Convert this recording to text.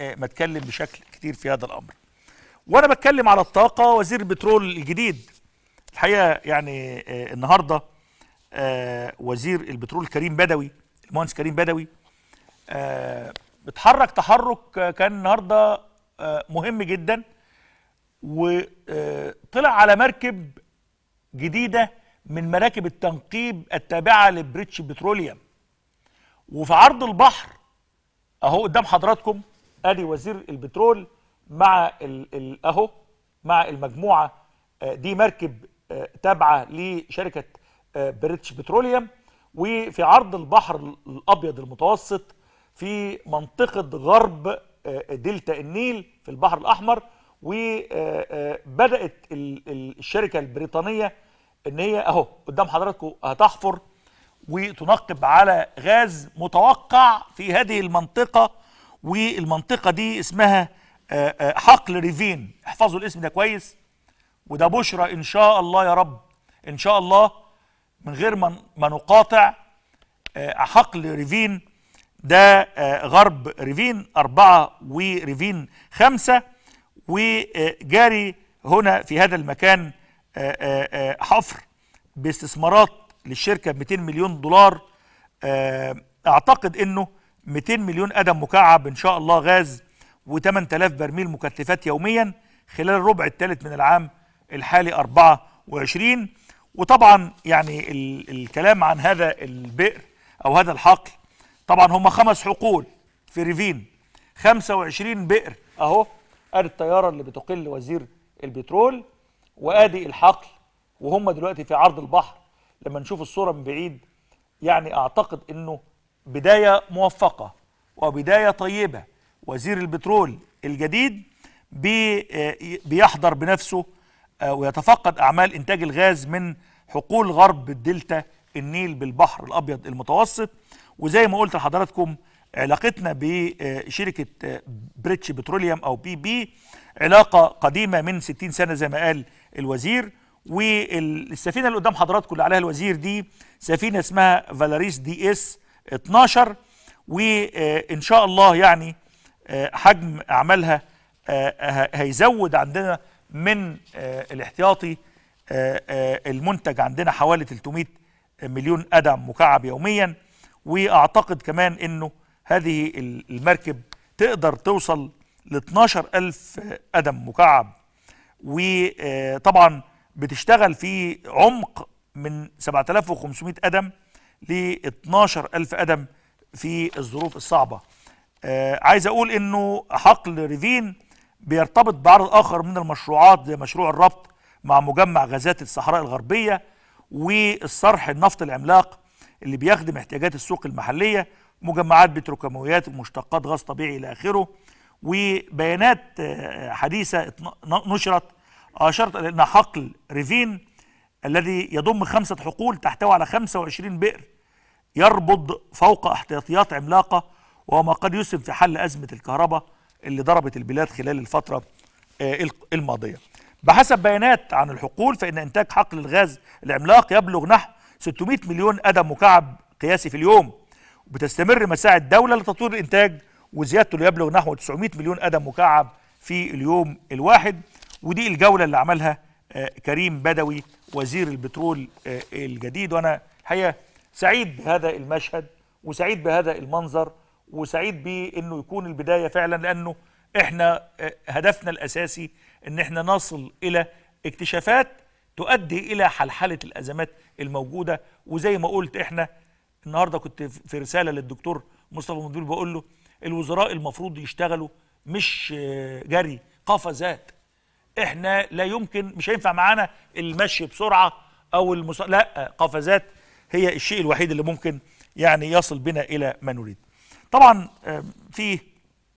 آه، ما اتكلم بشكل كتير في هذا الامر وانا بتكلم على الطاقه وزير البترول الجديد الحقيقه يعني آه، النهارده آه، وزير البترول كريم بدوي المهندس كريم بدوي بتحرك تحرك كان النهارده مهم جدا وطلع على مركب جديده من مراكب التنقيب التابعه لبريتش بتروليوم وفي عرض البحر اهو قدام حضراتكم ادي وزير البترول مع اهو مع المجموعه آه، دي مركب آه، تابعه لشركه آه، بريتش بتروليوم وفي عرض البحر الابيض المتوسط في منطقه غرب دلتا النيل في البحر الاحمر وبدات الشركه البريطانيه ان هي اهو قدام حضراتكم هتحفر وتنقب على غاز متوقع في هذه المنطقه والمنطقة دي اسمها آه، آه، حقل ريفين احفظوا الاسم ده كويس وده بشرى إن شاء الله يا رب إن شاء الله من غير ما نقاطع آه، حقل ريفين ده غرب ريفين أربعة وريفين خمسة وجاري هنا في هذا المكان حفر باستثمارات للشركة ب 200 مليون دولار أعتقد أنه 200 مليون قدم مكعب إن شاء الله غاز و8000 برميل مكثفات يوميا خلال الربع الثالث من العام الحالي 24 وطبعا يعني الكلام عن هذا البئر أو هذا الحقل طبعا هم خمس حقول في ريفين 25 بئر أهو أدي الطيارة اللي بتقل وزير البترول وأدي الحقل وهم دلوقتي في عرض البحر لما نشوف الصورة من بعيد يعني أعتقد أنه بداية موفقة وبداية طيبة وزير البترول الجديد بيحضر بنفسه آه، ويتفقد أعمال إنتاج الغاز من حقول غرب الدلتا النيل بالبحر الأبيض المتوسط وزي ما قلت لحضراتكم علاقتنا بشركة آه، بريتش بتروليوم أو بي بي علاقة قديمة من 60 سنة زي ما قال الوزير والسفينة اللي قدام حضراتكم اللي عليها الوزير دي سفينة اسمها فالاريس دي اس 12 وان شاء الله يعني آه، حجم اعمالها آه، آه، هيزود عندنا من الاحتياطي المنتج عندنا حوالي 300 مليون قدم مكعب يوميا واعتقد كمان انه هذه المركب تقدر توصل ل 12000 قدم مكعب وطبعا بتشتغل في عمق من 7500 قدم ل 12000 قدم في الظروف الصعبه آه عايز اقول انه حقل ريفين بيرتبط بعرض اخر من المشروعات زي مشروع الربط مع مجمع غازات الصحراء الغربيه والصرح النفط العملاق اللي بيخدم احتياجات السوق المحليه مجمعات بتروكيماويات ومشتقات غاز طبيعي الى اخره وبيانات آه، حديثه نشرت أشرت الى ان حقل ريفين الذي يضم خمسة حقول تحتوي على 25 بئر يربض فوق احتياطيات عملاقة وما قد يسهم في حل أزمة الكهرباء اللي ضربت البلاد خلال الفترة آه، الماضية بحسب بيانات عن الحقول فإن إنتاج حقل الغاز العملاق يبلغ نحو 600 مليون أدم مكعب قياسي في اليوم وبتستمر مساعي الدولة لتطوير الإنتاج وزيادته ليبلغ نحو 900 مليون أدم مكعب في اليوم الواحد ودي الجولة اللي عملها آه، كريم بدوي وزير البترول آه، الجديد وانا هي سعيد بهذا المشهد وسعيد بهذا المنظر وسعيد بانه يكون البدايه فعلا لانه احنا آه، هدفنا الاساسي ان احنا نصل الى اكتشافات تؤدي الى حلحله الازمات الموجوده وزي ما قلت احنا النهارده كنت في رساله للدكتور مصطفى مدبول بقول له الوزراء المفروض يشتغلوا مش آه، جري قفزات احنا لا يمكن مش هينفع معانا المشي بسرعه او المسا... لا قفزات هي الشيء الوحيد اللي ممكن يعني يصل بنا الى ما نريد طبعا آه، في